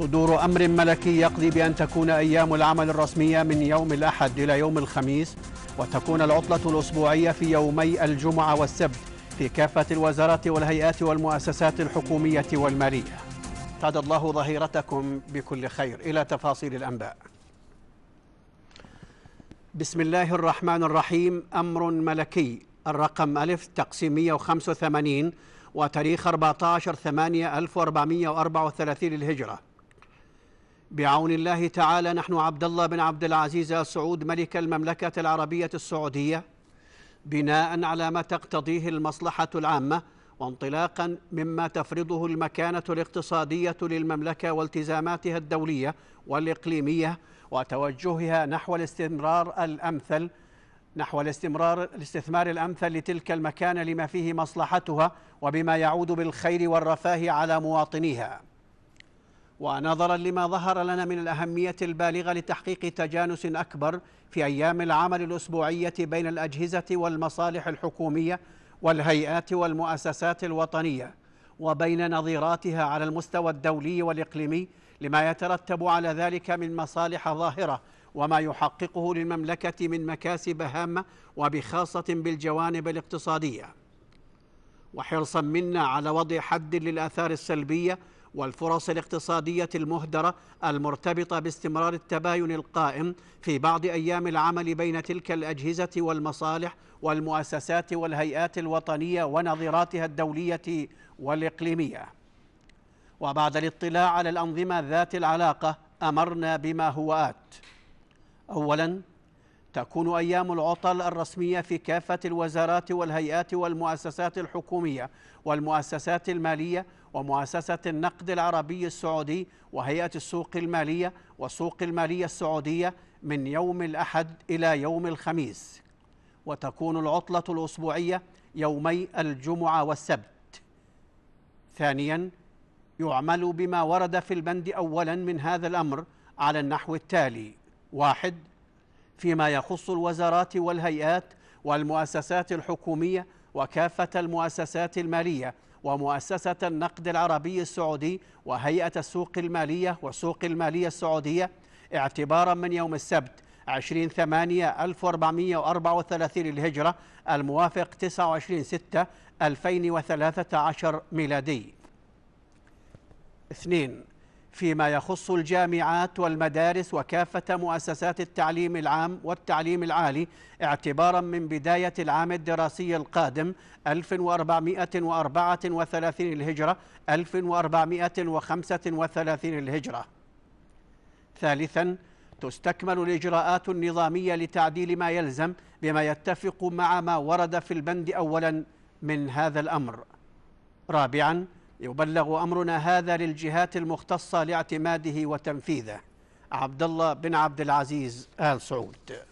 صدور أمر ملكي يقضي بأن تكون أيام العمل الرسمية من يوم الأحد إلى يوم الخميس وتكون العطلة الأسبوعية في يومي الجمعة والسبت في كافة الوزارات والهيئات والمؤسسات الحكومية والمالية تعد الله ظهيرتكم بكل خير إلى تفاصيل الأنباء بسم الله الرحمن الرحيم أمر ملكي الرقم ألف تقسيم 185 وتاريخ 14 8 1434 للهجرة بعون الله تعالى نحن عبد الله بن عبد العزيز آل سعود ملك المملكة العربية السعودية بناء على ما تقتضيه المصلحة العامة وانطلاقا مما تفرضه المكانة الاقتصادية للمملكة والتزاماتها الدولية والإقليمية وتوجهها نحو الاستمرار الأمثل نحو الاستمرار الاستثمار الأمثل لتلك المكانة لما فيه مصلحتها وبما يعود بالخير والرفاه على مواطنيها ونظرا لما ظهر لنا من الأهمية البالغة لتحقيق تجانس أكبر في أيام العمل الأسبوعية بين الأجهزة والمصالح الحكومية والهيئات والمؤسسات الوطنية وبين نظيراتها على المستوى الدولي والإقليمي لما يترتب على ذلك من مصالح ظاهرة وما يحققه للمملكة من مكاسب هامة وبخاصة بالجوانب الاقتصادية وحرصا منا على وضع حد للآثار السلبية والفرص الاقتصادية المهدرة المرتبطة باستمرار التباين القائم في بعض أيام العمل بين تلك الأجهزة والمصالح والمؤسسات والهيئات الوطنية ونظيراتها الدولية والإقليمية وبعد الاطلاع على الأنظمة ذات العلاقة أمرنا بما هو آت أولاً تكون أيام العطل الرسمية في كافة الوزارات والهيئات والمؤسسات الحكومية والمؤسسات المالية ومؤسسة النقد العربي السعودي وهيئة السوق المالية وسوق المالية السعودية من يوم الأحد إلى يوم الخميس وتكون العطلة الأسبوعية يومي الجمعة والسبت ثانيا يعمل بما ورد في البند أولا من هذا الأمر على النحو التالي واحد فيما يخص الوزارات والهيئات والمؤسسات الحكومية وكافة المؤسسات المالية ومؤسسة النقد العربي السعودي وهيئة السوق المالية وسوق المالية السعودية اعتبارا من يوم السبت 20 8 1434 للهجرة الموافق 29 6 2013 ميلادي 2 فيما يخص الجامعات والمدارس وكافة مؤسسات التعليم العام والتعليم العالي اعتبارا من بداية العام الدراسي القادم 1434 الهجرة 1435 الهجرة ثالثا تستكمل الإجراءات النظامية لتعديل ما يلزم بما يتفق مع ما ورد في البند أولا من هذا الأمر رابعاً يبلغ أمرنا هذا للجهات المختصة لاعتماده وتنفيذه عبد الله بن عبد العزيز آل سعود